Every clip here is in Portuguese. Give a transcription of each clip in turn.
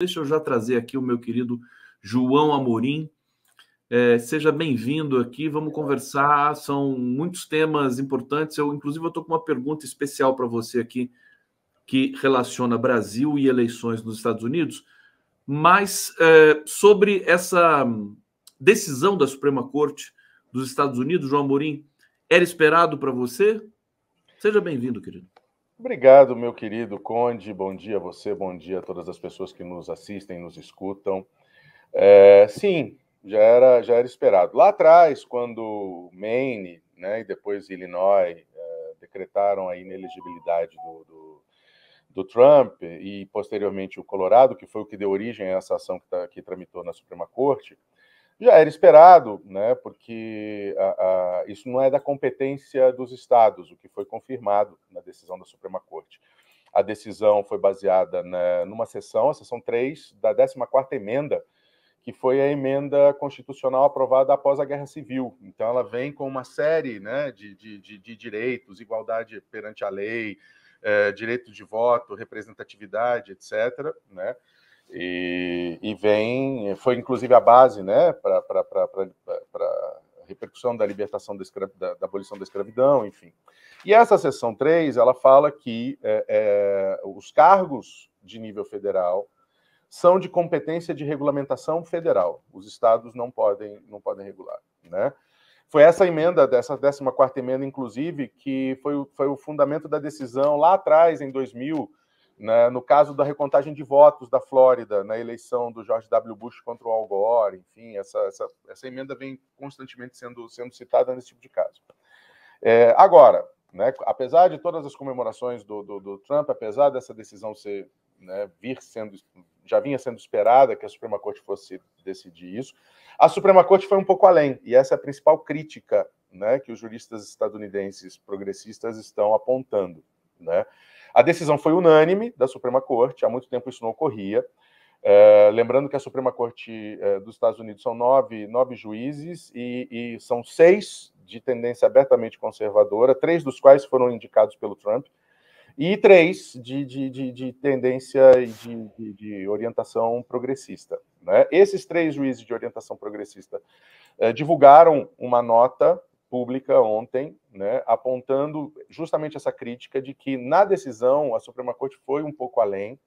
Deixa eu já trazer aqui o meu querido João Amorim. É, seja bem-vindo aqui. Vamos conversar. São muitos temas importantes. Eu, inclusive, eu estou com uma pergunta especial para você aqui que relaciona Brasil e eleições nos Estados Unidos. Mas é, sobre essa decisão da Suprema Corte dos Estados Unidos, João Amorim, era esperado para você? Seja bem-vindo, querido. Obrigado, meu querido Conde. Bom dia a você, bom dia a todas as pessoas que nos assistem, nos escutam. É, sim, já era, já era esperado. Lá atrás, quando Maine né, e depois Illinois é, decretaram a inelegibilidade do, do, do, Trump e posteriormente o Colorado, que foi o que deu origem a essa ação que, tá, que tramitou na Suprema Corte, já era esperado, né, porque a, a, isso não é da competência dos estados, o que foi confirmado na decisão da Suprema Corte. A decisão foi baseada na, numa sessão, a sessão 3 da 14 emenda, que foi a emenda constitucional aprovada após a Guerra Civil. Então ela vem com uma série né, de, de, de direitos, igualdade perante a lei, eh, direito de voto, representatividade, etc., né? E, e vem, foi inclusive a base né, para a repercussão da libertação da, da, da, abolição da escravidão, enfim. E essa seção 3, ela fala que é, é, os cargos de nível federal são de competência de regulamentação federal. Os estados não podem, não podem regular. Né? Foi essa emenda, dessa 14 emenda, inclusive, que foi o, foi o fundamento da decisão lá atrás, em 2000, né? No caso da recontagem de votos da Flórida, na eleição do George W. Bush contra o Al Gore, enfim, essa, essa, essa emenda vem constantemente sendo, sendo citada nesse tipo de caso. É, agora, né, apesar de todas as comemorações do, do, do Trump, apesar dessa decisão ser, né, vir sendo, já vinha sendo esperada que a Suprema Corte fosse decidir isso, a Suprema Corte foi um pouco além, e essa é a principal crítica né, que os juristas estadunidenses progressistas estão apontando. Né? A decisão foi unânime da Suprema Corte, há muito tempo isso não ocorria. É, lembrando que a Suprema Corte é, dos Estados Unidos são nove, nove juízes e, e, são seis de tendência abertamente conservadora, três dos quais foram indicados pelo Trump, e três de, de, de, de tendência e de, de, orientação progressista. Né? Esses três juízes de orientação progressista é, divulgaram uma nota pública ontem, né, apontando justamente essa crítica de que na decisão a Suprema Corte foi um pouco além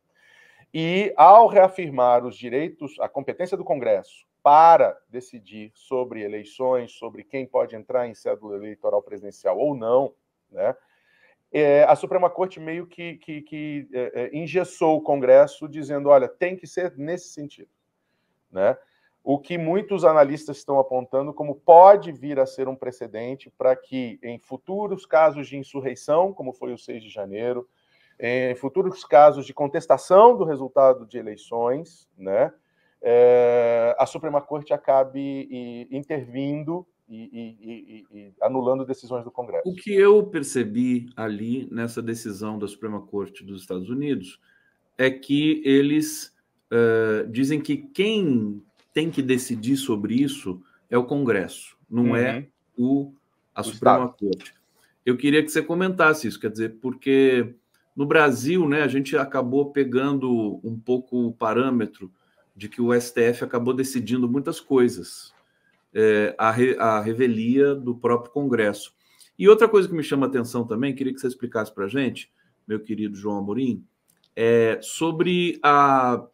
e ao reafirmar os direitos, a competência do Congresso para decidir sobre eleições, sobre quem pode entrar em cédula eleitoral presidencial ou não, né, é, a Suprema Corte meio que, que, que é, é engessou o Congresso dizendo, olha, tem que ser nesse sentido, né? o que muitos analistas estão apontando como pode vir a ser um precedente para que, em futuros casos de insurreição, como foi o 6 de janeiro, em futuros casos de contestação do resultado de eleições, né, é, a Suprema Corte acabe e, intervindo e, e, e anulando decisões do Congresso. O que eu percebi ali nessa decisão da Suprema Corte dos Estados Unidos é que eles Uh, dizem que quem tem que decidir sobre isso é o Congresso, não é uhum. é o, a o Suprema Estado. Corte. Eu queria que você comentasse isso, quer dizer, porque no Brasil, né, a gente acabou pegando um pouco o parâmetro de que o STF acabou decidindo muitas coisas, é, a, re, a revelia do próprio Congresso. E outra coisa que me chama a atenção também, queria que você explicasse para a gente, meu querido João Amorim, é sobre a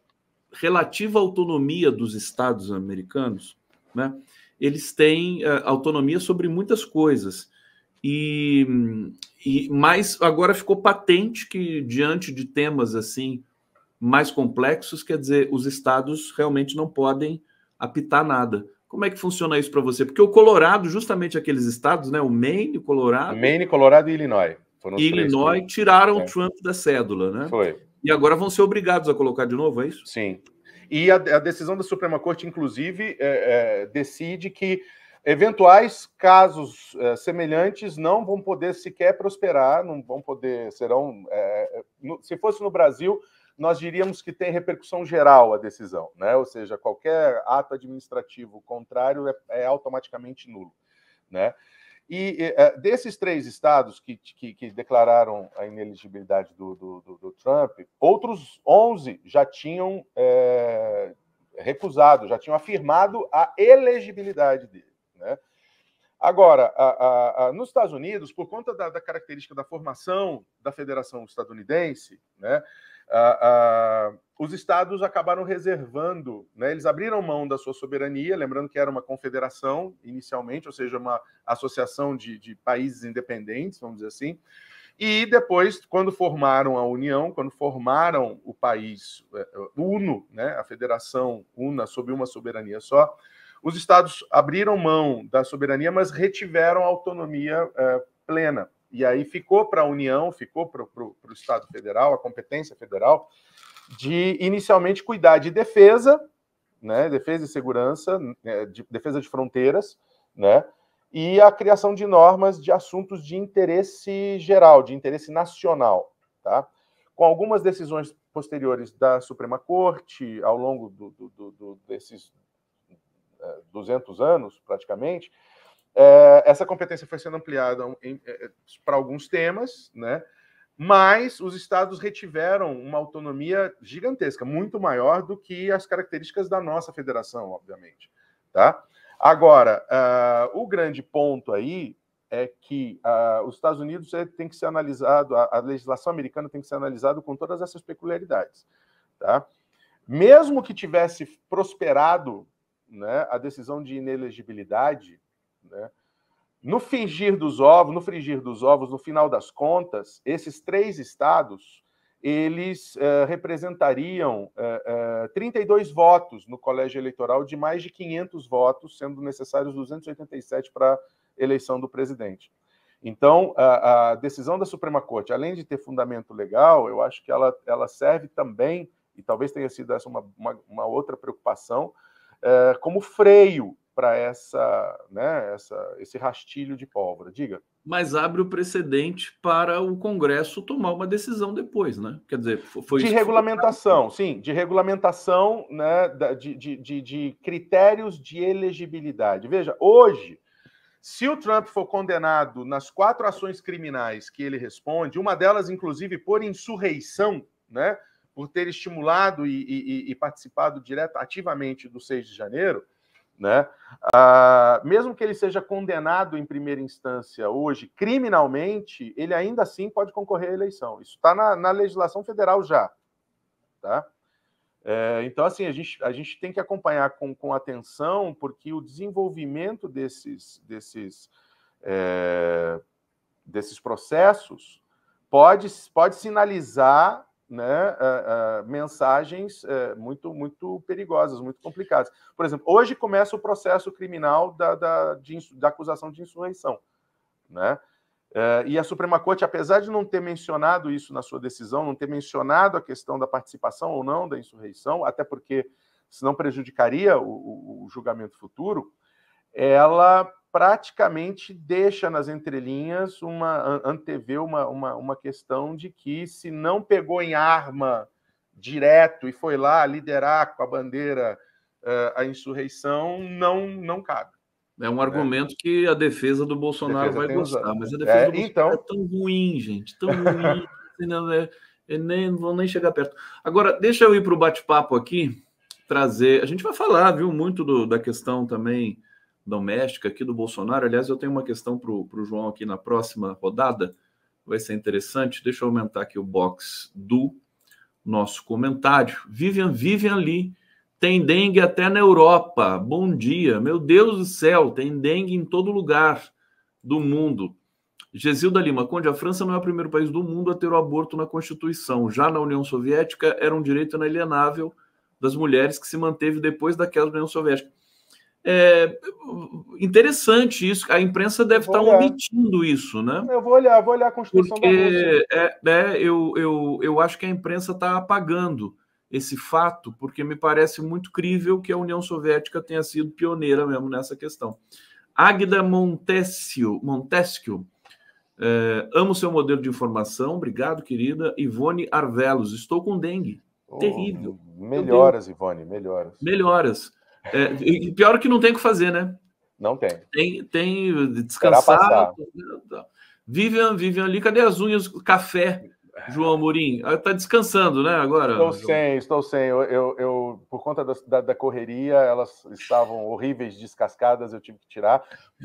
relativa autonomia dos estados americanos, né? Eles têm uh, autonomia sobre muitas coisas. E, e mas agora ficou patente que diante de temas assim mais complexos, quer dizer, os estados realmente não podem apitar nada. Como é que funciona isso para você? Porque o Colorado, justamente aqueles estados, né, o Maine, o Colorado, Maine, Colorado e Illinois, foram Illinois três, tiraram é. o Trump da cédula, né? Foi. E agora vão ser obrigados a colocar de novo, é isso? Sim. E a, a decisão da Suprema Corte, inclusive, é, é, decide que eventuais casos é, semelhantes não vão poder sequer prosperar, não vão poder, serão. É, no, se fosse no Brasil, nós diríamos que tem repercussão geral a decisão, né? Ou seja, qualquer ato administrativo contrário é, é automaticamente nulo, né? E uh, desses três estados que, que, que, declararam a ineligibilidade do, do, do, do Trump, outros 11 já tinham é, recusado, já tinham afirmado a elegibilidade dele. Né? Agora, a, a, a, nos Estados Unidos, por conta da, da, característica da formação da Federação Estadunidense, né, ah, ah, os estados acabaram reservando, né, eles abriram mão da sua soberania, lembrando que era uma confederação inicialmente, ou seja, uma associação de, de países independentes, vamos dizer assim. E depois, quando formaram a União, quando formaram o país é, é, UNO, né, a Federação UNA, sob uma soberania só, os estados abriram mão da soberania, mas retiveram autonomia é, plena. E aí ficou para a União, ficou para o Estado Federal, a competência federal, de inicialmente cuidar de defesa, né, defesa e segurança, né, de, defesa de fronteiras, né, e a criação de normas de assuntos de interesse geral, de interesse nacional, tá? Com algumas decisões posteriores da Suprema Corte, ao longo do, do, do, desses 200 eh, anos, praticamente, é, essa competência foi sendo ampliada é, é, para alguns temas, né? mas os estados retiveram uma autonomia gigantesca, muito maior do que as características da nossa federação, obviamente. Tá? Agora, uh, o grande ponto aí é que uh, os Estados Unidos tem que ser analisado, a, a legislação americana tem que ser analisada com todas essas peculiaridades. Tá? Mesmo que tivesse prosperado né, a decisão de inelegibilidade, né? No fingir dos ovos, no frigir dos ovos, no final das contas, esses três estados eles uh, representariam uh, uh, 32 votos no colégio eleitoral de mais de 500 votos, sendo necessários 287 para a eleição do presidente. Então, a, a, decisão da Suprema Corte, além de ter fundamento legal, eu acho que ela, ela serve também, e talvez tenha sido essa uma, uma, uma outra preocupação, eh, como freio para essa, né, essa, esse rastilho de pólvora. Diga. Mas abre o precedente para o Congresso tomar uma decisão depois, né? Quer dizer, foi de regulamentação, foi... sim, de regulamentação, né, de, de, de, de critérios de elegibilidade. Veja, hoje, se o Trump for condenado nas quatro ações criminais que ele responde, uma delas, inclusive, por insurreição, né, por ter estimulado e, e, e participado direto, ativamente do 6 de janeiro, né? Ah, mesmo que ele seja condenado em primeira instância hoje criminalmente, ele ainda assim pode concorrer à eleição. Isso está na, na, legislação federal já. Tá? É, então, assim, a gente, a gente tem que acompanhar com, com atenção, porque o desenvolvimento desses, desses, é, desses processos pode, pode sinalizar né, uh, uh, mensagens uh, muito, muito perigosas, muito complicadas. Por exemplo, hoje começa o processo criminal da, da, de, da acusação de insurreição. Né? e a Suprema Corte, apesar de não ter mencionado isso na sua decisão, não ter mencionado a questão da participação ou não da insurreição, até porque senão prejudicaria o, o, o julgamento futuro, ela praticamente deixa nas entrelinhas uma antevê uma, uma, uma questão de que se não pegou em arma direto e foi lá liderar com a bandeira uh, a insurreição, não, não cabe. É um argumento é. que a defesa do Bolsonaro defesa vai gostar, usado. mas a defesa é, do Bolsonaro então... é tão ruim, gente, tão ruim, é nem vão nem chegar perto. Agora, deixa eu ir para o bate-papo aqui, trazer. A gente vai falar, viu, muito do, da questão também doméstica aqui do Bolsonaro. Aliás, eu tenho uma questão para o João aqui na próxima rodada, vai ser interessante. Deixa eu aumentar aqui o box do nosso comentário. Vivian, Vivian Lee, tem dengue até na Europa. Bom dia. Meu Deus do céu, tem dengue em todo lugar do mundo. Gesilda Lima, Conde, a França não é o primeiro país do mundo a ter o aborto na Constituição. Já na União Soviética, era um direito inalienável das mulheres que se manteve depois da queda da União Soviética. É interessante isso, a imprensa deve estar olhar. omitindo isso, né? Eu vou olhar, vou olhar a Constituição porque é, é, eu, eu, eu acho que a imprensa está apagando esse fato, porque me parece muito crível que a União Soviética tenha sido pioneira mesmo nessa questão. Águida Montesio, Montesquio, é, amo seu modelo de informação, obrigado, querida. Ivone Arvelos, estou com dengue. Oh, terrível. Melhoras, Ivone, melhoras. Melhoras. É, pior que não tem o que fazer, né? Não tem. Tem, tem descansar. Vivian, Vivian ali, cadê as unhas? Café. João Amorim? Está ah, descansando, né? Agora. Estou sem, estou sem. Eu, eu, eu por conta da, da, da, correria, elas estavam horríveis, descascadas. Eu tive que tirar,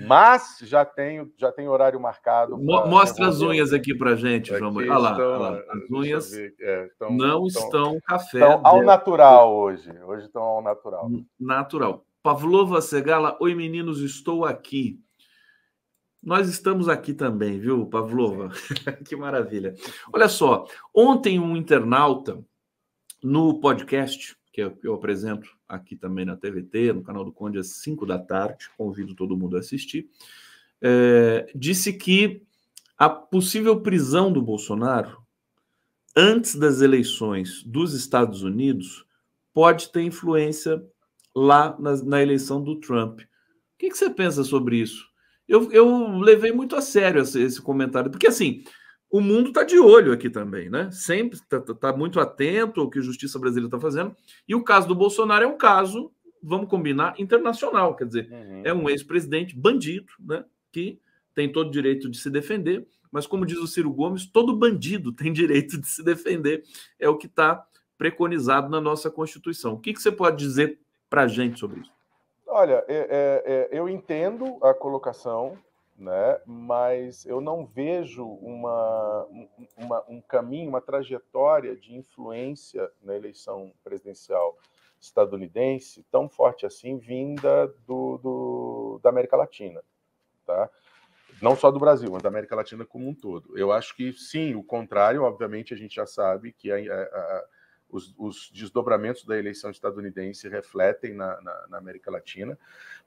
mas já tenho, já tenho horário marcado. Pra... Mostra as unhas aqui para gente, João Amorim. Olha lá, as unhas é, tão, não estão, café. Estão né? ao dentro. natural hoje. Hoje estão ao natural. Natural. Pavlova Segala, oi meninos, estou aqui. Nós estamos aqui também, viu, Pavlova? que maravilha. Olha só, ontem um internauta no podcast que eu, apresento aqui também na TVT, no canal do Conde, às 5 da tarde, convido todo mundo a assistir, é, disse que a possível prisão do Bolsonaro antes das eleições dos Estados Unidos pode ter influência lá na, na eleição do Trump. O que, que você pensa sobre isso? Eu, eu levei muito a sério esse, esse comentário, porque assim, o mundo está de olho aqui também, né? Sempre está tá, tá muito atento ao que a justiça brasileira está fazendo. E o caso do Bolsonaro é um caso, vamos combinar, internacional. Quer dizer, uhum. é um ex-presidente bandido, né? Que tem todo o direito de se defender, mas como diz o Ciro Gomes, todo bandido tem direito de se defender. É o que está preconizado na nossa Constituição. O que, que você pode dizer para a gente sobre isso? Olha, é, é, é, eu entendo a colocação, né? mas eu não vejo uma, uma, um caminho, uma trajetória de influência na eleição presidencial estadunidense tão forte assim vinda do, do, da América Latina, tá? Não só do Brasil, mas da América Latina como um todo. Eu acho que sim, o contrário, obviamente a gente já sabe que a, a, os, os desdobramentos da eleição estadunidense refletem na, na, na, América Latina,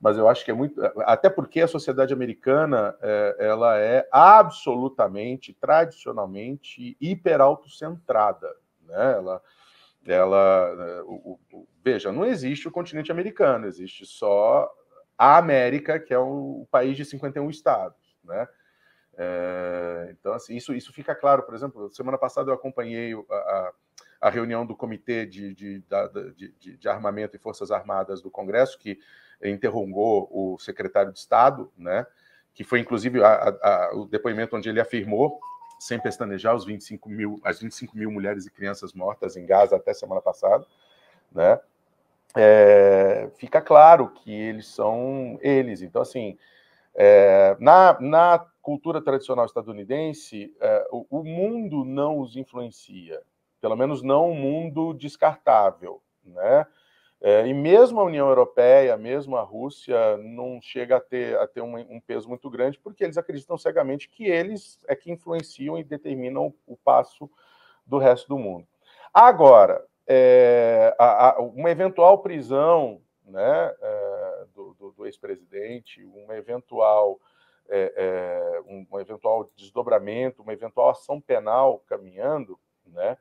mas eu acho que é muito. Até porque a sociedade americana é, ela é absolutamente, tradicionalmente, hiperautocentrada. Né? Ela, ela o, o, veja, não existe o continente americano, existe só a América, que é o país de 51 estados, né? É, então, assim, isso, isso fica claro. Por exemplo, semana passada eu acompanhei a, a, a reunião do Comitê de, de, de, de Armamento e Forças Armadas do Congresso, que interrogou o secretário de Estado, né? que foi inclusive a, a, o depoimento onde ele afirmou, sem pestanejar, os 25 mil, as 25 mil mulheres e crianças mortas em Gaza até semana passada, né? É, fica claro que eles são eles. Então, assim, é, na, na cultura tradicional estadunidense, é, o, o, mundo não os influencia pelo menos não um mundo descartável, né? É, e mesmo a União Europeia, mesmo a Rússia, não chega a ter, a ter um, um, peso muito grande, porque eles acreditam cegamente que eles é que influenciam e determinam o, o passo do resto do mundo. Agora, é, a, a, uma eventual prisão né, é, do, do, do ex-presidente, uma eventual é, é, um, um, eventual desdobramento, uma eventual ação penal caminhando, né,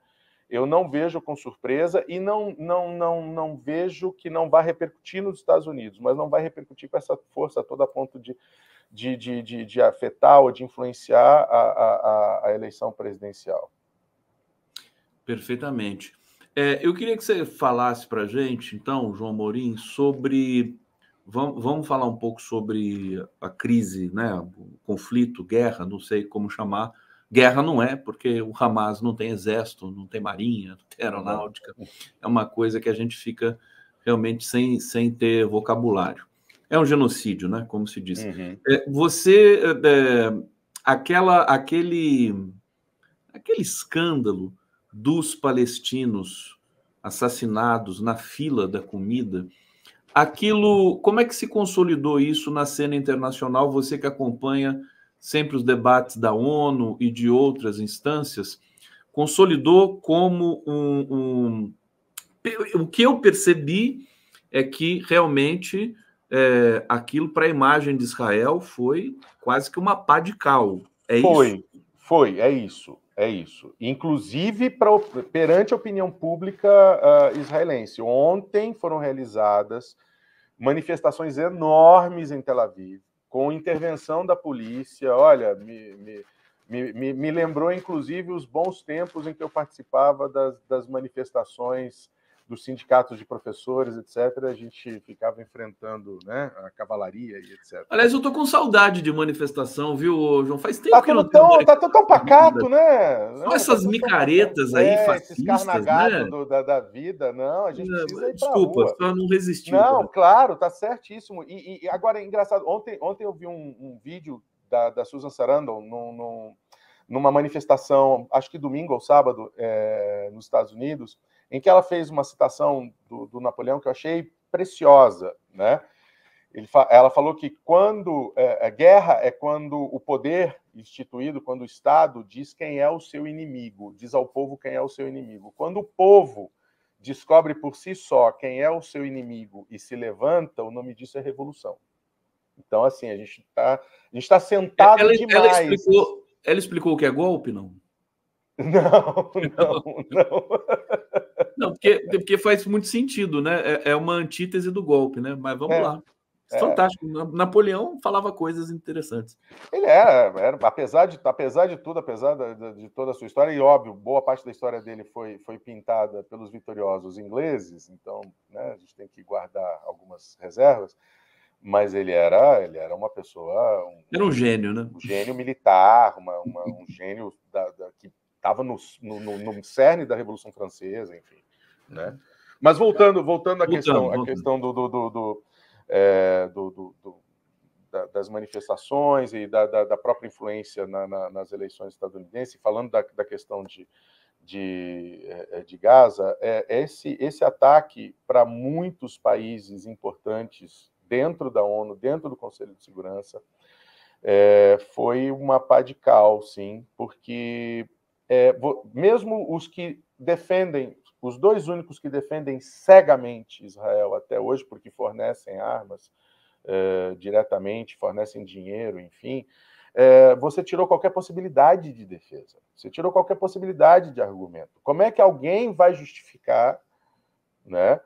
eu não vejo com surpresa e não, não, não, não vejo que não vá repercutir nos Estados Unidos, mas não vai repercutir com essa força toda a ponto de, de, de, de, de afetar ou de influenciar a, a, a eleição presidencial. Perfeitamente. É, eu queria que você falasse para a gente, então, João Morim, sobre. Vamos, vamos falar um pouco sobre a crise, né? O conflito, guerra, não sei como chamar, Guerra não é, porque o Hamas não tem exército, não tem marinha, não tem aeronáutica. É uma coisa que a gente fica realmente sem, sem ter vocabulário. É um genocídio, né? Como se diz. Uhum. É, você. É, é, aquela, aquele, aquele escândalo dos palestinos assassinados na fila da comida aquilo, como é que se consolidou isso na cena internacional? Você que acompanha sempre os debates da ONU e de outras instâncias, consolidou como um. um o que eu percebi é que realmente é, aquilo para a imagem de Israel foi quase que uma pá de cal. É foi, isso? foi, é isso, é isso. Inclusive pra, perante a opinião pública uh, israelense. Ontem foram realizadas manifestações enormes em Tel Aviv com intervenção da polícia. Olha, me, me, me, me lembrou, inclusive, os bons tempos em que eu participava das, das manifestações dos sindicatos de professores, etc., a gente ficava enfrentando né, a cavalaria e etc. Aliás, eu estou com saudade de manifestação, viu, João? Faz tempo tá que não tão, Está tudo tão pacato, né? Só tá essas tá micaretas tão... aí, é, fascistas, esses né? do, da, da, vida, não, a gente precisa Desculpa, só não resistiu. Não, né? claro, está certíssimo. E, e, agora, é engraçado, ontem, ontem eu vi um, um vídeo da, da, Susan Sarandon numa manifestação, acho que domingo ou sábado, é, nos Estados Unidos, em que ela fez uma citação do, do Napoleão que eu achei preciosa, né? Fa ela falou que quando é, a é, guerra é quando o poder instituído, quando o Estado diz quem é o seu inimigo, diz ao povo quem é o seu inimigo. Quando o povo descobre por si só quem é o seu inimigo e se levanta, o nome disso é revolução. Então, assim, a gente está tá sentado ela, demais. Ela explicou, ela explicou o que é golpe, não? Não, não, não. Não, porque, porque faz muito sentido, né? É, é uma antítese do golpe, né? Mas vamos é, lá. É. Fantástico. Napoleão falava coisas interessantes. Ele era, era apesar, de, apesar de tudo, apesar de, de, toda a sua história, e óbvio, boa parte da história dele foi, foi pintada pelos vitoriosos ingleses, então né, a gente tem que guardar algumas reservas mas ele era ele era uma pessoa um, era um gênio né um gênio militar uma, uma um gênio da, da, que estava no, no, no, cerne da revolução francesa enfim né? Mas voltando, voltando à questão, voltando. questão do, do, do, do, é, do da, das manifestações e da, da, da própria influência na, na, nas eleições estadunidenses, falando da, questão de, de, é, de Gaza, é, é, esse, esse ataque para muitos países importantes dentro da ONU, dentro do Conselho de Segurança, é, foi uma pá de cal, sim, porque é, mesmo os que defendem os dois únicos que defendem cegamente Israel até hoje, porque fornecem armas eh, diretamente, fornecem dinheiro, enfim, eh, você tirou qualquer possibilidade de defesa, você tirou qualquer possibilidade de argumento. Como é que alguém vai justificar né,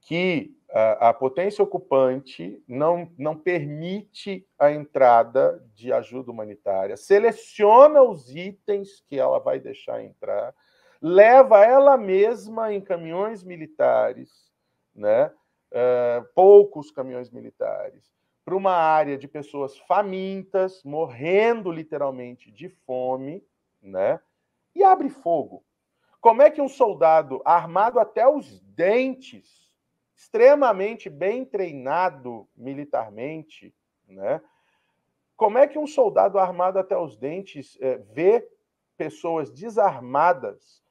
que a, a, potência ocupante não, não permite a entrada de ajuda humanitária, seleciona os itens que ela vai deixar entrar leva ela mesma em caminhões militares, né? Uh, poucos caminhões militares, para uma área de pessoas famintas, morrendo literalmente de fome, né? E abre fogo. Como é que um soldado armado até os dentes, extremamente bem treinado militarmente, né? Como é que um soldado armado até os dentes é, vê pessoas desarmadas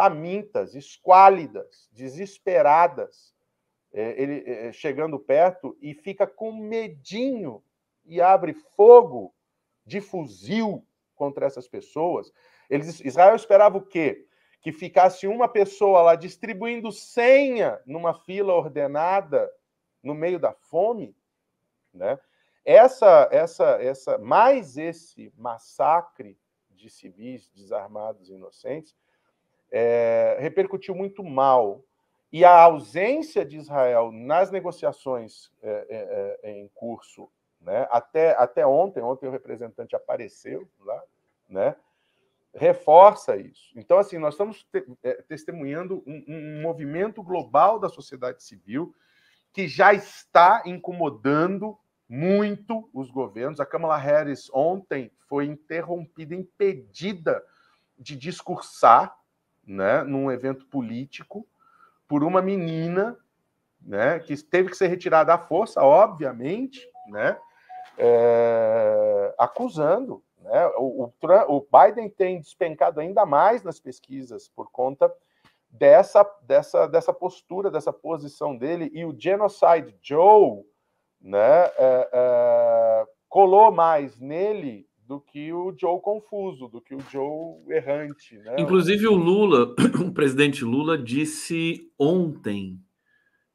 famintas, esquálidas, desesperadas, é, ele é, é, chegando perto e fica com medinho e abre fogo de fuzil contra essas pessoas. Eles, Israel esperava o quê? Que ficasse uma pessoa lá distribuindo senha numa fila ordenada no meio da fome, né? Essa, essa, essa, mais esse massacre de civis desarmados e inocentes é, repercutiu muito mal. E a ausência de Israel nas negociações é, é, é, em curso, né, até, até ontem, ontem o representante apareceu lá, né, reforça isso. Então, assim, nós estamos te, é, testemunhando um, um movimento global da sociedade civil que já está incomodando muito os governos. A Kamala Harris ontem foi interrompida, impedida de discursar né, num evento político por uma menina né, que teve que ser retirada à força, obviamente, né, é, acusando. Né, o, o, o, Biden tem despencado ainda mais nas pesquisas por conta dessa, dessa, dessa postura, dessa posição dele, e o Genocide Joe né, é, é, colou mais nele do que o Joe confuso, do que o Joe errante. Né? Inclusive o Lula, o presidente Lula disse ontem,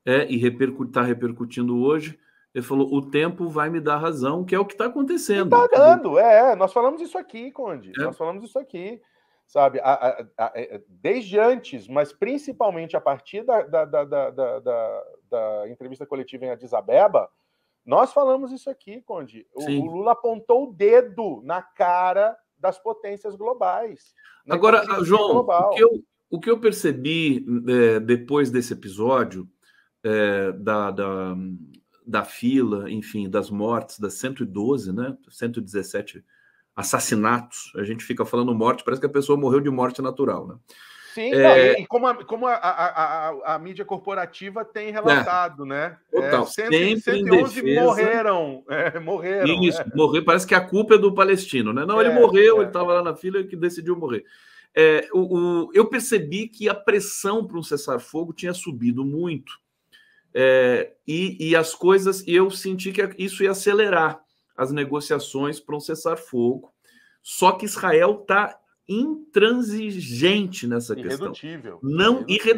é, e está repercutindo hoje, ele falou: o tempo vai me dar razão, que é o que está acontecendo. Está dando, é, é, nós falamos isso aqui, Conde, é. nós falamos isso aqui, sabe, a, a, a, é, é, desde antes, mas principalmente a partir da, da, da, da, da entrevista coletiva em Addis Abeba, nós falamos isso aqui, Conde. O, o Lula apontou o dedo na cara das potências globais. Agora, João, global. o, que eu, o que eu percebi é, depois desse episódio é, da, da, da fila, enfim, das mortes, das 112, né? 117 assassinatos. A gente fica falando morte, parece que a pessoa morreu de morte natural, né? Sim, é... não, e como, a, como a, a, a, mídia corporativa tem é. relatado, é. né? Total, é, 100, 111 morreram. É, morreram. Isso, é. morrer, parece que a culpa é do palestino, né? Não, ele é, morreu, é. ele estava lá na fila e decidiu morrer. O, o, eu percebi que a pressão para um cessar-fogo tinha subido muito. E, e, as coisas, e eu senti que isso ia acelerar as negociações para um cessar-fogo. Só que Israel está intransigente nessa irredutível, questão. Não irredutível.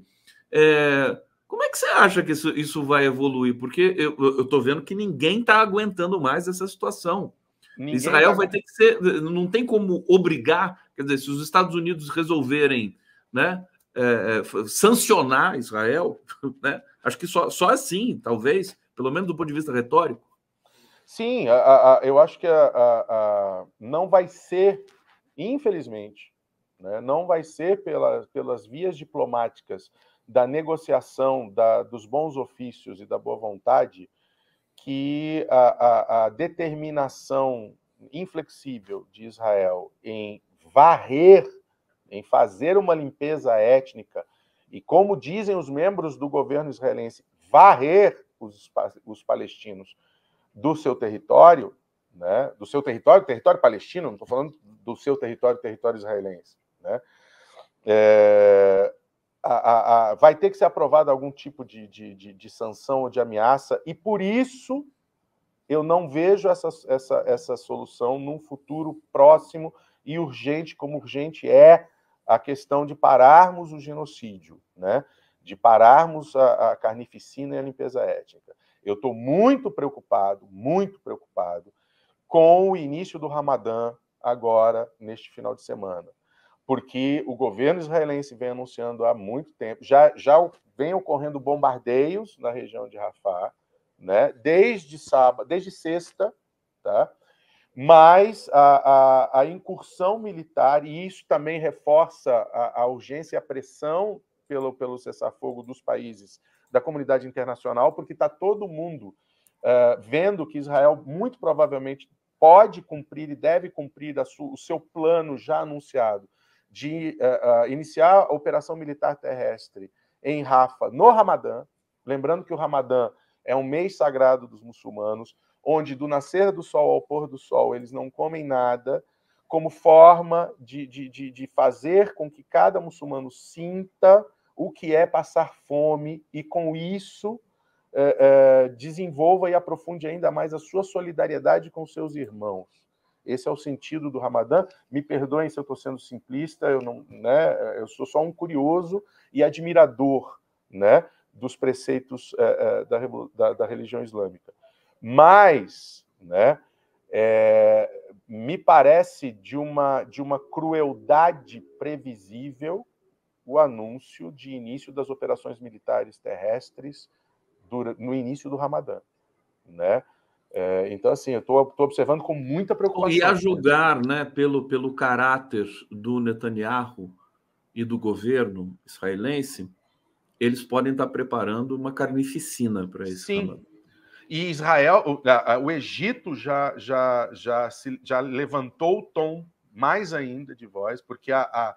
irredutível. É, como é que você acha que isso, isso vai evoluir? Porque eu estou vendo que ninguém está aguentando mais essa situação. Ninguém Israel vai... Tá vai ter que ser. Não tem como obrigar. Quer dizer, se os Estados Unidos resolverem né, é, é sancionar Israel, né, acho que só, só assim, talvez, pelo menos do ponto de vista retórico. Sim, a, a, eu acho que a, não vai ser infelizmente, né, não vai ser pela, pelas vias diplomáticas da negociação, da, dos bons ofícios e da boa vontade que a, a, a determinação inflexível de Israel em varrer, em fazer uma limpeza étnica e, como dizem os membros do governo israelense, varrer os, os palestinos do seu território né, do seu território, território palestino, não estou falando do seu território, território israelense. Né, é, a, a, a, vai ter que ser aprovado algum tipo de, de, de, de, sanção ou de ameaça, e por isso eu não vejo essa, essa, essa solução num futuro próximo e urgente, como urgente é a questão de pararmos o genocídio, né? de pararmos a, a carnificina e a limpeza étnica. Eu estou muito preocupado, muito preocupado com o início do Ramadã agora, neste final de semana. Porque o governo israelense vem anunciando há muito tempo, já, já vem ocorrendo bombardeios na região de Rafah, né? desde sábado, desde sexta, tá? mas a, a, a, incursão militar, e isso também reforça a, a urgência e a pressão pelo, pelo cessar-fogo dos países da comunidade internacional, porque está todo mundo uh, vendo que Israel muito provavelmente pode cumprir e deve cumprir o seu plano já anunciado de uh, uh, iniciar a operação militar terrestre em Rafa no Ramadã, lembrando que o Ramadã é um mês sagrado dos muçulmanos, onde do nascer do sol ao pôr do sol eles não comem nada, como forma de, de, de, de fazer com que cada muçulmano sinta o que é passar fome e com isso é, é, desenvolva e aprofunde ainda mais a sua solidariedade com seus irmãos. Esse é o sentido do Ramadã. Me perdoem se eu estou sendo simplista, eu não, né? Eu sou só um curioso e admirador, né? Dos preceitos é, é, da, da, da, religião islâmica. Mas, né? É, me parece de uma de uma crueldade previsível o anúncio de início das operações militares terrestres no início do Ramadã, né? É, então, assim, eu estou observando com muita preocupação. E a julgar né, pelo, pelo caráter do Netanyahu e do governo israelense, eles podem estar preparando uma carnificina para isso. Sim. E Israel, o, o, Egito já, já, já, se, já levantou o tom mais ainda de voz, porque a, a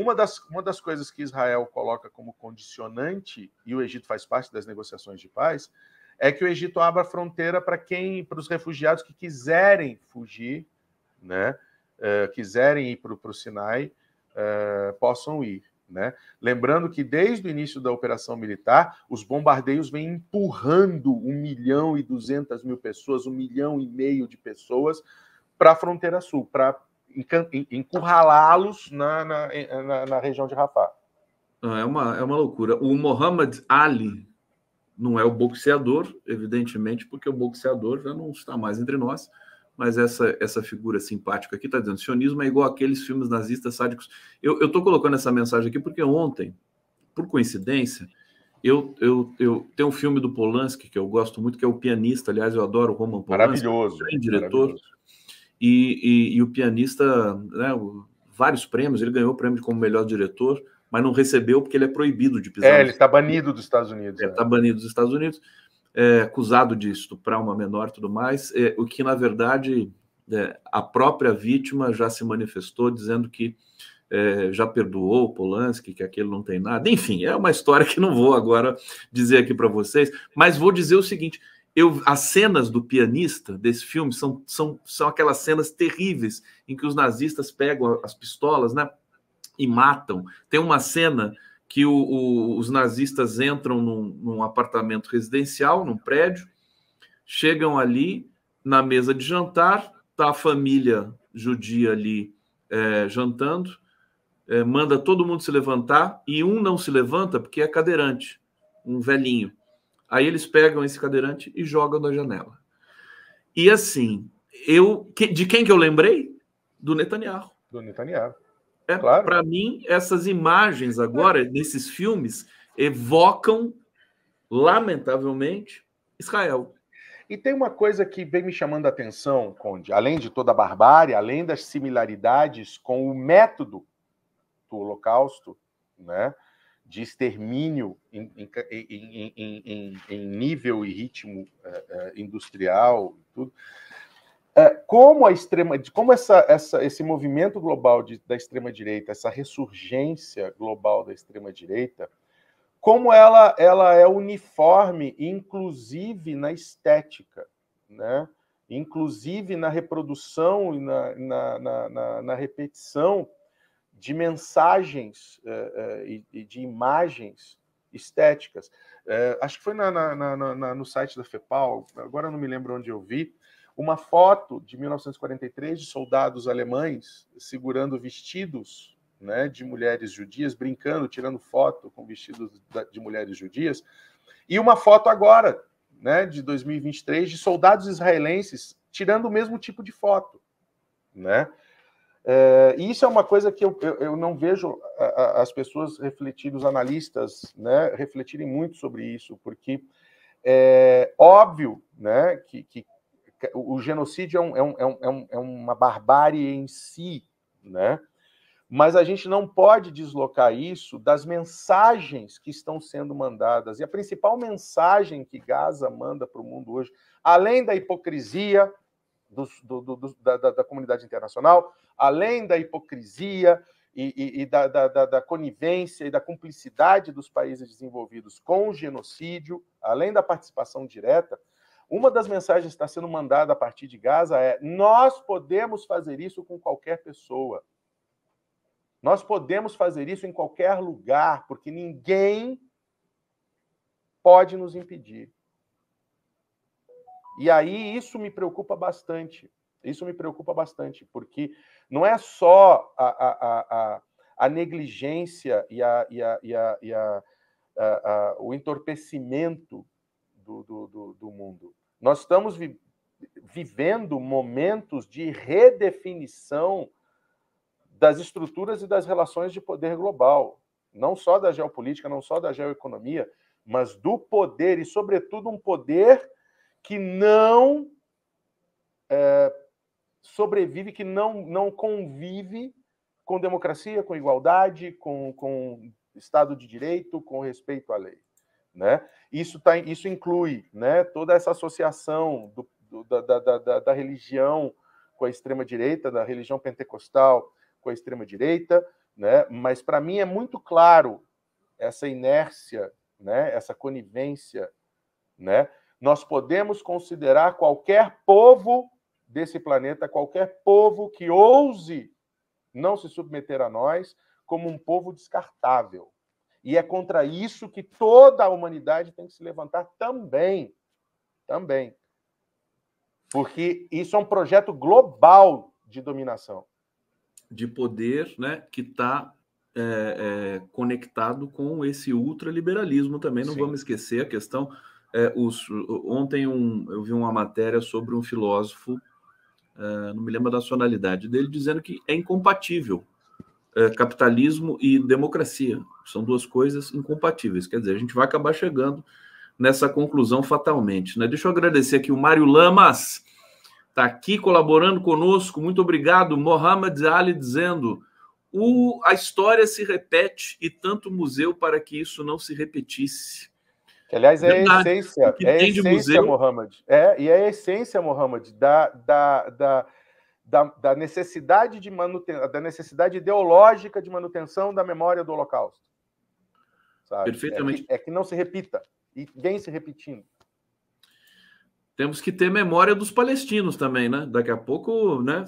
uma das, uma das coisas que Israel coloca como condicionante, e o Egito faz parte das negociações de paz, é que o Egito abra a fronteira para quem, para os refugiados que quiserem fugir, né, uh, quiserem ir para o Sinai, uh, possam ir. Né? Lembrando que desde o início da operação militar, os bombardeios vêm empurrando 1 milhão e 200 mil pessoas, 1 milhão e meio de pessoas para a fronteira sul, para encurralá-los na, na, na, na, região de Rafah. É uma, é uma loucura. O Mohamed Ali não é o boxeador, evidentemente, porque o boxeador já não está mais entre nós, mas essa, essa figura simpática aqui está dizendo: sionismo é igual aqueles filmes nazistas sádicos. Eu estou colocando essa mensagem aqui porque ontem, por coincidência, eu, eu, eu tenho um filme do Polanski que eu gosto muito, que é O Pianista. Aliás, eu adoro o Roman Polanski. Maravilhoso. É um diretor. Maravilhoso e, e, e o pianista, né, vários prêmios, ele ganhou o prêmio como melhor diretor, mas não recebeu porque ele é proibido de pisar. É, ele tá está banido dos Estados Unidos. Ele é, está é. banido dos Estados Unidos, é, acusado de estuprar uma menor e tudo mais, é, o que, na verdade, é, a própria vítima já se manifestou dizendo que é, já perdoou o Polanski, que aquele não tem nada. Enfim, é uma história que não vou agora dizer aqui para vocês, mas vou dizer o seguinte: eu, as cenas do pianista desse filme são, são, são aquelas cenas terríveis em que os nazistas pegam as pistolas né, e matam. Tem uma cena que o, o, os nazistas entram num, num apartamento residencial, num prédio, chegam ali na mesa de jantar, tá a família judia ali é, jantando, é, manda todo mundo se levantar e um não se levanta porque é cadeirante, um velhinho. Aí eles pegam esse cadeirante e jogam da janela. E assim, eu de quem que eu lembrei? Do Netanyahu. Do Netanyahu. É, claro. Para mim, essas imagens agora, nesses filmes, evocam, lamentavelmente, Israel. E tem uma coisa que vem me chamando a atenção, Conde, além de toda a barbárie, além das similaridades com o método do Holocausto, né? de extermínio em, em, em, em, nível e ritmo uh, industrial e tudo. É, como a extrema, como essa, essa, esse movimento global de, da extrema direita, essa ressurgência global da extrema direita, como ela, ela é uniforme, inclusive na estética, né? Inclusive na reprodução e na, na, na, na repetição de mensagens uh, uh, e de imagens estéticas. Uh, acho que foi na, na, na, no site da FEPAL, agora não me lembro onde eu vi, uma foto de 1943 de soldados alemães segurando vestidos né, de mulheres judias, brincando, tirando foto com vestidos de mulheres judias, e uma foto agora, né, de 2023, de soldados israelenses tirando o mesmo tipo de foto, né? É, e isso é uma coisa que eu, eu, eu não vejo a, a, as pessoas refletirem, os analistas né, refletirem muito sobre isso, porque é óbvio né, que, que o genocídio é, é, um, é, um, é, um, é uma barbárie em si, né? mas a gente não pode deslocar isso das mensagens que estão sendo mandadas. E a principal mensagem que Gaza manda para o mundo hoje, além da hipocrisia, do, do, do, da, da, comunidade internacional, além da hipocrisia e, e, e da, da, da, conivência e da cumplicidade dos países desenvolvidos com o genocídio, além da participação direta, uma das mensagens que está sendo mandada a partir de Gaza é: nós podemos fazer isso com qualquer pessoa. Nós podemos fazer isso em qualquer lugar, porque ninguém pode nos impedir. E aí isso me preocupa bastante. Isso me preocupa bastante, porque não é só a, a, a, a negligência e, a, e, a, e, a, e a, a, o entorpecimento do, do, do, mundo. Nós estamos vi, vivendo momentos de redefinição das estruturas e das relações de poder global, não só da geopolítica, não só da geoeconomia, mas do poder e, sobretudo, um poder que não é, sobrevive, que não, não convive com democracia, com igualdade, com, com Estado de Direito, com respeito à lei. Né? Isso, tá, isso inclui né, toda essa associação do, do, da, da, da, da, religião com a extrema-direita, da religião pentecostal com a extrema-direita, né? mas para mim é muito claro essa inércia, né, essa conivência né, nós podemos considerar qualquer povo desse planeta, qualquer povo que ouse não se submeter a nós, como um povo descartável. E é contra isso que toda a humanidade tem que se levantar também. Também. Porque isso é um projeto global de dominação. De poder né, que está é, é, conectado com esse ultraliberalismo também. Não Sim. vamos esquecer a questão é, os, ontem um, eu vi uma matéria sobre um filósofo, é, não me lembro da nacionalidade dele, dizendo que é incompatível é, capitalismo e democracia. São duas coisas incompatíveis. Quer dizer, a gente vai acabar chegando nessa conclusão fatalmente. Né? Deixa eu agradecer aqui o Mário Lamas, está aqui colaborando conosco. Muito obrigado, Mohamed Ali, dizendo. O, a história se repete e tanto museu para que isso não se repetisse. Que, aliás, é Verdade. a essência, é a essência, Mohammed. É, e é a essência, Mohammed, da, da, da, da, da necessidade de manutenção, da necessidade ideológica de manutenção da memória do Holocausto. Sabe? Perfeitamente. É que, é que não se repita, e vem se repetindo. Temos que ter memória dos palestinos também, né? Daqui a pouco, né?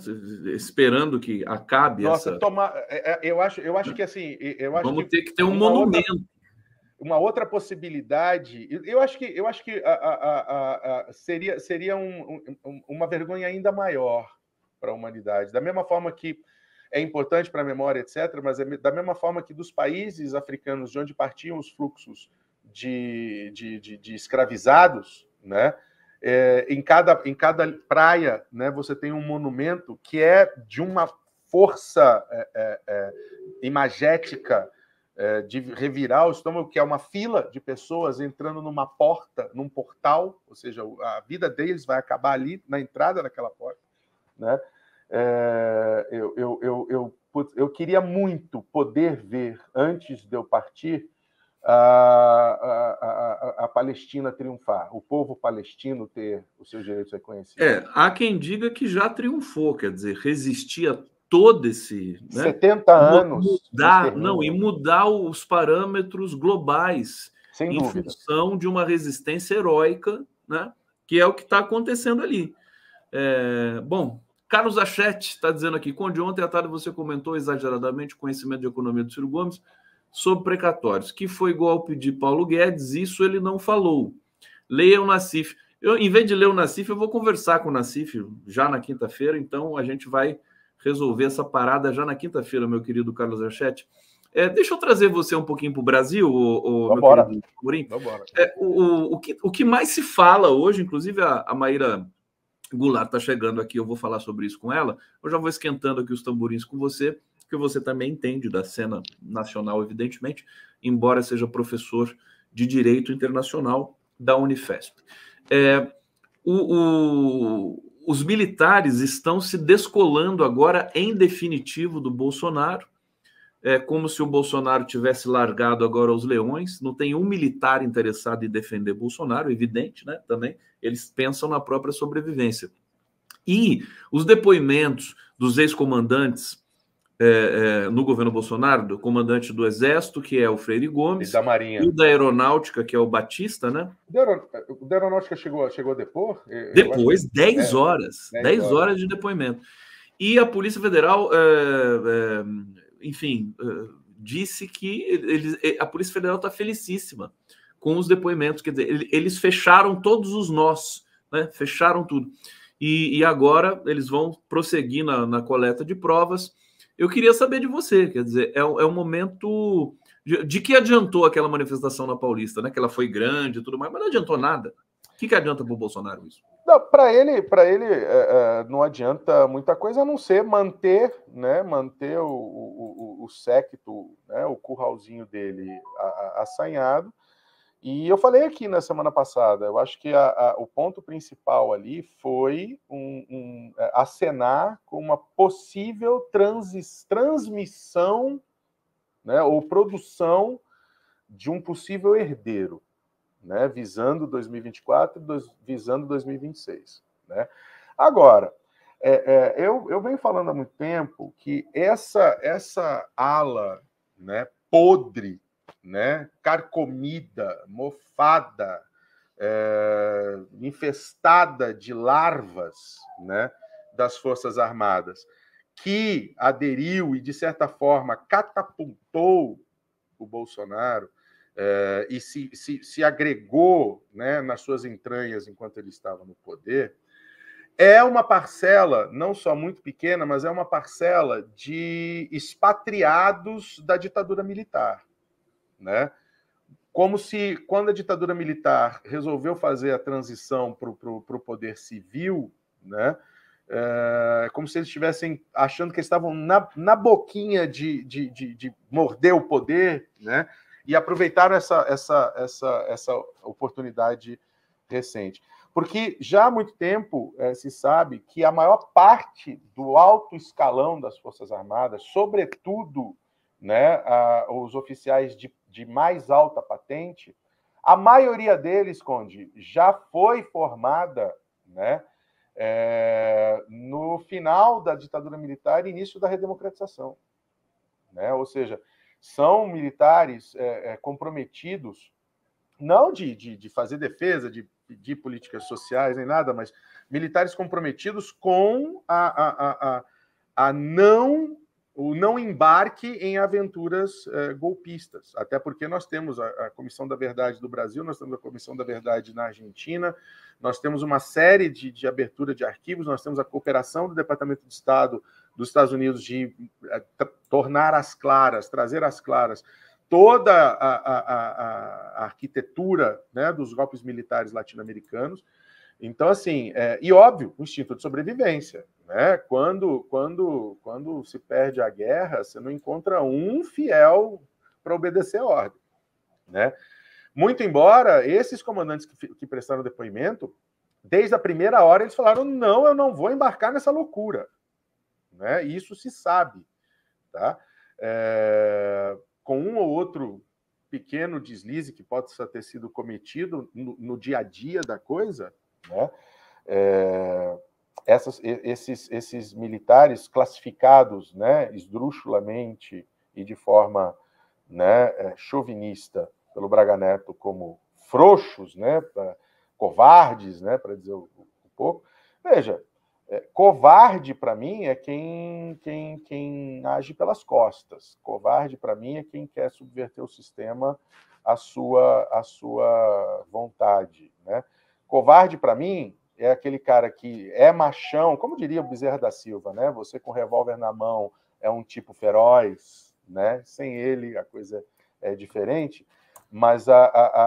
Esperando que acabe Nossa, essa. Toma... É, é, eu acho, eu acho né? que assim, eu acho vamos que... ter que ter um monumento. Outra uma outra possibilidade. Eu acho que, eu acho que a, a, a, seria, seria um, um, uma vergonha ainda maior para a humanidade. Da mesma forma que é importante para a memória, etc., mas é da mesma forma que dos países africanos de onde partiam os fluxos de, de, de, de escravizados, né? É, em, cada, em cada praia né, você tem um monumento que é de uma força é, é, é imagética é, de revirar o estômago, que é uma fila de pessoas entrando numa porta, num portal, ou seja, a vida deles vai acabar ali na entrada daquela porta. Né? É, eu, eu, eu, eu, eu queria muito poder ver, antes de eu partir, a, a, a, a, Palestina triunfar, o povo palestino ter os seus direitos reconhecidos. É, há quem diga que já triunfou, quer dizer, resistir a todo esse. Né, 70 anos. Mudar, não, e mudar os parâmetros globais Sem em dúvida. função de uma resistência heróica, né, que é o que está acontecendo ali. É, bom, Carlos Achete está dizendo aqui: Conde, ontem à tarde você comentou exageradamente o conhecimento de economia do Ciro Gomes sobre precatórios, que foi golpe de Paulo Guedes, isso ele não falou. Leia o Nacif. Eu, em vez de ler o Nacif, eu vou conversar com o Nacif já na quinta-feira, então a gente vai resolver essa parada já na quinta-feira, meu querido Carlos Archete. É, deixa eu trazer você um pouquinho para é, o Brasil, o, o meu querido Murim. É, o, o, que, o que mais se fala hoje, inclusive a, a Maíra Goulart está chegando aqui, eu vou falar sobre isso com ela. Eu já vou esquentando aqui os tamborins com você, que você também entende da cena nacional, evidentemente, embora seja professor de Direito Internacional da Unifesp. É, o, o, os militares estão se descolando agora em definitivo do Bolsonaro. É como se o Bolsonaro tivesse largado agora os leões. Não tem um militar interessado em defender Bolsonaro, evidente, né? Também eles pensam na própria sobrevivência. E os depoimentos dos ex-comandantes é, é, no governo Bolsonaro, do comandante do Exército, que é o Freire Gomes, e da Marinha, e da Aeronáutica, que é o Batista, né? O da é, Aeronáutica chegou, chegou a depor? É, eu Depois, acho... É. 10 horas, 10, 10 horas. horas de depoimento. E a Polícia Federal, enfim, disse que eles, a Polícia Federal está felicíssima com os depoimentos, quer dizer, eles fecharam todos os nós, né? Fecharam tudo. E, e agora eles vão prosseguir na, na coleta de provas. Eu queria saber de você, quer dizer, é, é um momento. De, de, que adiantou aquela manifestação na Paulista, né? Que ela foi grande e tudo mais, mas não adiantou nada. O que, que adianta para o Bolsonaro isso? Para ele, para ele é, é, não adianta muita coisa a não ser manter, né, manter o, o, o, o né, o curralzinho dele assanhado e eu falei aqui na semana passada, eu acho que a, a, o ponto principal ali foi um, um, é, acenar com uma possível transis, transmissão né, ou produção de um possível herdeiro, né, visando 2024, dois, visando 2026. Né? Agora, é, é, eu, eu venho falando há muito tempo que essa, essa ala né, podre né? carcomida, mofada, é, infestada de larvas né? das Forças Armadas, que aderiu e, de certa forma, catapultou o Bolsonaro é, e se, se, se agregou né, nas suas entranhas enquanto ele estava no poder, é uma parcela, não só muito pequena, mas é uma parcela de expatriados da ditadura militar né? Como se, quando a ditadura militar resolveu fazer a transição para o poder civil, né? É, como se eles estivessem achando que estavam na, na boquinha de, de, de, de morder o poder, né? E aproveitaram essa, essa, essa, essa oportunidade recente. Porque já há muito tempo é, se sabe que a maior parte do alto escalão das Forças Armadas, sobretudo né, a, os oficiais de, de mais alta patente, a maioria deles, Conde, já foi formada né, é, no final da ditadura militar e início da redemocratização. Né? Ou seja, são militares é, é, comprometidos, não de, de, de, fazer defesa, de pedir políticas sociais nem nada, mas militares comprometidos com a, a, a, a não o não embarque em aventuras eh, golpistas, até porque nós temos a, a, Comissão da Verdade do Brasil, nós temos a Comissão da Verdade na Argentina, nós temos uma série de, de abertura de arquivos, nós temos a cooperação do Departamento de Estado dos Estados Unidos de eh, tornar as claras, trazer as claras toda a, a, a arquitetura né, dos golpes militares latino-americanos. Então, assim, é, e óbvio, o instinto de sobrevivência. Né? Quando, quando, quando se perde a guerra, você não encontra um fiel para obedecer a ordem. Né? Muito embora esses comandantes que, que prestaram depoimento, desde a primeira hora eles falaram: não, eu não vou embarcar nessa loucura. Né? Isso se sabe. Tá? É, com um ou outro pequeno deslize que possa ter sido cometido no, no dia a dia da coisa, né? É, essas, esses, esses militares classificados né, esdrúxulamente e de forma né, é, chauvinista pelo Braga Neto como frouxos, né, pra, covardes, né, para dizer um, um pouco. Veja, é, covarde para mim é quem, quem, quem age pelas costas. Covarde para mim é quem quer subverter o sistema à sua, à sua vontade. Né? Covarde para mim é aquele cara que é machão, como diria o Bezerra da Silva, né? Você com revólver na mão é um tipo feroz, né? Sem ele a coisa é diferente, mas a, a,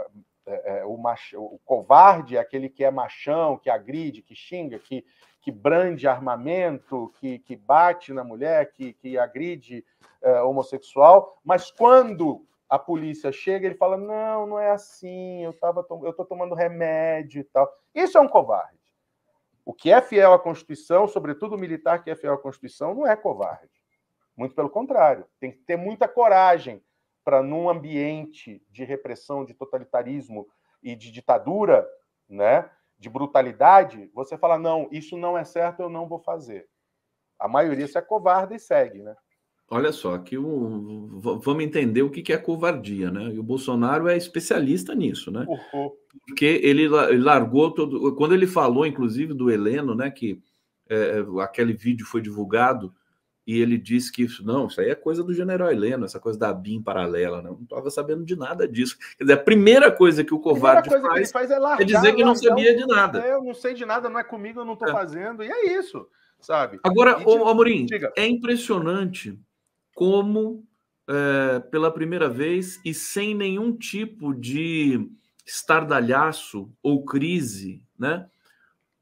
a é, é o, macho, o covarde é aquele que é machão, que agride, que xinga, que, que brande armamento, que, que bate na mulher, que, que agride é, homossexual, mas quando a polícia chega, ele fala: não, não é assim, eu, tava eu tô tomando remédio e tal. Isso é um covarde. O que é fiel à Constituição, sobretudo o militar que é fiel à Constituição, não é covarde. Muito pelo contrário, tem que ter muita coragem para, num ambiente de repressão, de totalitarismo e de ditadura, né, de brutalidade, você fala: não, isso não é certo, eu não vou fazer. A maioria se é covarde e segue, né? Olha só, que o, vamos entender o que, que é covardia, né? E o Bolsonaro é especialista nisso, né? Uhum. Porque ele largou todo. Quando ele falou, inclusive, do Heleno, né? Que é, é, aquele vídeo foi divulgado e ele disse que isso não, isso aí é coisa do general Heleno, essa coisa da BIM paralela, né? não estava sabendo de nada disso. Quer dizer, a primeira coisa que o covarde faz, faz é, largar, é, dizer que não sabia de nada. É, eu não sei de nada, não é comigo, eu não estou é. fazendo, e é isso, sabe? Agora, tipo, ô, Amorim, diga. é impressionante como é, pela primeira vez e sem nenhum tipo de estardalhaço ou crise, né?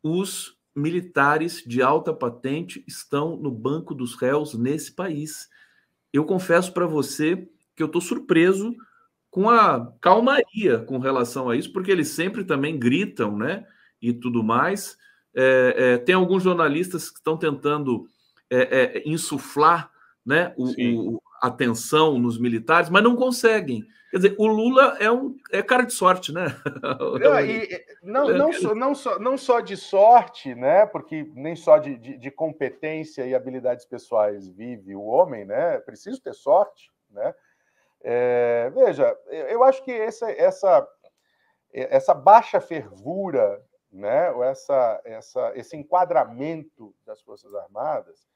Os militares de alta patente estão no banco dos réus nesse país. Eu confesso para você que eu estou surpreso com a calmaria com relação a isso, porque eles sempre também gritam, né? E tudo mais. É, é, tem alguns jornalistas que estão tentando é, é insuflar né, o, o, nos militares, mas não conseguem. Quer dizer, o Lula é um é cara de sorte, né? Não, e, não, é. não, só, não, só, não só de sorte, né? Porque nem só de, de, de competência e habilidades pessoais vive o homem, né? É preciso ter sorte, né? É, veja, eu acho que essa, essa, essa baixa fervura, né, ou essa, essa, esse enquadramento das Forças Armadas,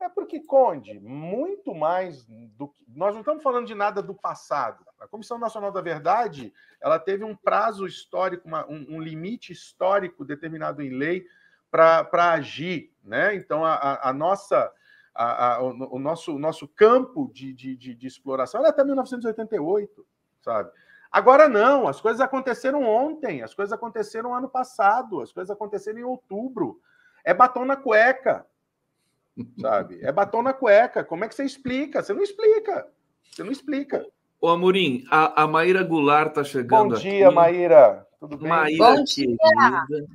é porque, Conde, muito mais do que. Nós não estamos falando de nada do passado. A Comissão Nacional da Verdade ela teve um prazo histórico, uma, um, um, limite histórico determinado em lei para agir. Né? Então, a, a nossa. A, a, o, o, nosso, nosso campo de, de, de, de exploração era até 1988, sabe? Agora não, as coisas aconteceram ontem, as coisas aconteceram ano passado, as coisas aconteceram em outubro. É batom na cueca, sabe? É batom na cueca. Como é que você explica? Você não explica. Você não explica. Ô Amorim, a, a Maíra Goulart está chegando. Bom dia, aqui. Maíra. Tudo bem? Maíra, bom dia. querida.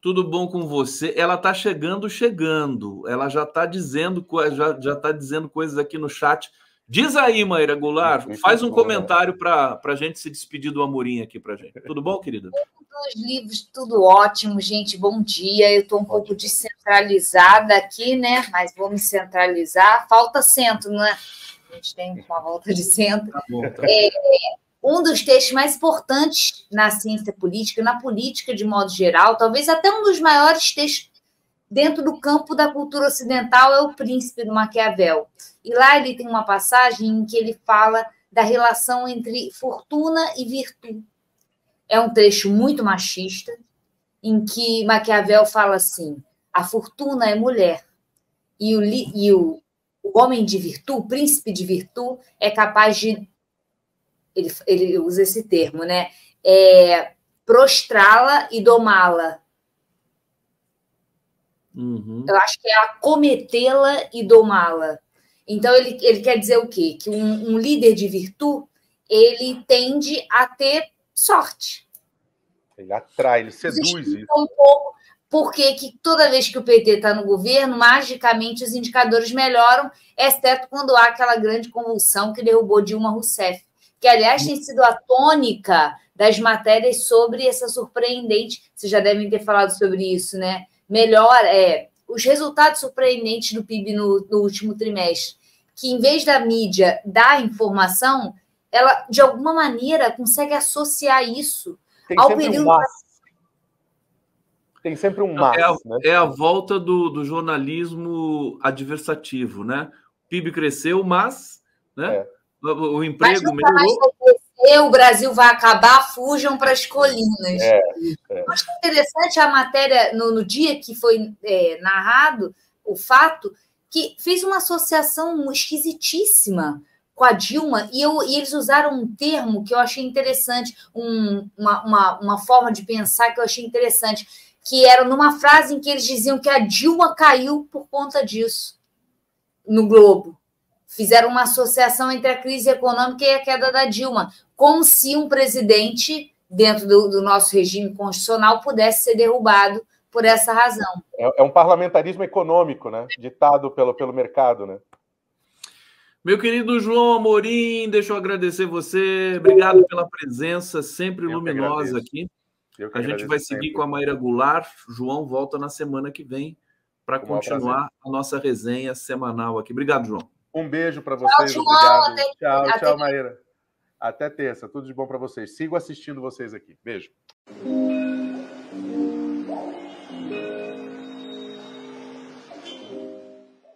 Tudo bom com você? Ela está chegando, chegando. Ela já está dizendo, já já está dizendo coisas aqui no chat Diz aí, Maíra Goulart, faz um né? comentário para a gente se despedir do Amorim aqui para gente. Tudo bom, querida? Os livros, tudo ótimo, gente. Bom dia. Eu estou um pouco descentralizada aqui, né? Mas vou me centralizar. Falta centro, não é? A gente tem uma volta de centro. Tá bom, tá. É, um dos textos mais importantes na ciência política, na política de modo geral, talvez até um dos maiores textos dentro do campo da cultura ocidental é o príncipe do Maquiavel. E lá ele tem uma passagem em que ele fala da relação entre fortuna e virtude. É um trecho muito machista, em que Maquiavel fala assim: a fortuna é mulher e o, e o, o homem de virtude, o príncipe de virtude, é capaz de. Ele, ele usa esse termo, né? É, prostrá-la e domá-la Uhum. Eu acho que é acometê-la e domá-la. Então, ele, ele quer dizer o quê? Que um, um líder de virtude, ele tende a ter sorte. Ele atrai, ele seduz isso. Um pouco porque que toda vez que o PT está no governo, magicamente os indicadores melhoram, exceto quando há aquela grande convulsão que derrubou Dilma Rousseff, que, aliás, tem sido a tônica das matérias sobre essa surpreendente. Vocês já devem ter falado sobre isso, né? melhor é os resultados surpreendentes do PIB no, no último trimestre, que em vez da mídia dar informação, ela de alguma maneira consegue associar isso ao período. Um Tem sempre um máximo. É a, né? é a volta do, do, jornalismo adversativo, né? O PIB cresceu, mas né? É. o, o emprego melhorou e o Brasil vai acabar, fujam para as colinas. É, é. interessante a matéria, no, no dia que foi é, narrado o fato, que fez uma associação esquisitíssima com a Dilma, e, eu, e eles usaram um termo que eu achei interessante, um, uma, uma, uma forma de pensar que eu achei interessante, que era numa frase em que eles diziam que a Dilma caiu por conta disso no Globo fizeram uma associação entre a crise econômica e a queda da Dilma, como se um presidente, dentro do, do nosso regime constitucional, pudesse ser derrubado por essa razão. É, é, um parlamentarismo econômico, né? Ditado pelo, pelo mercado, né? Meu querido João Amorim, deixa eu agradecer você. Obrigado pela presença, sempre eu luminosa aqui. A gente vai seguir com a Mayra Goulart. João volta na semana que vem para continuar prazer. a nossa resenha semanal aqui. Obrigado, João. Um beijo para vocês. Tchau, obrigado. Até... Tchau, até... tchau, Maíra. Até terça. Tudo de bom para vocês. Sigo assistindo vocês aqui. Beijo.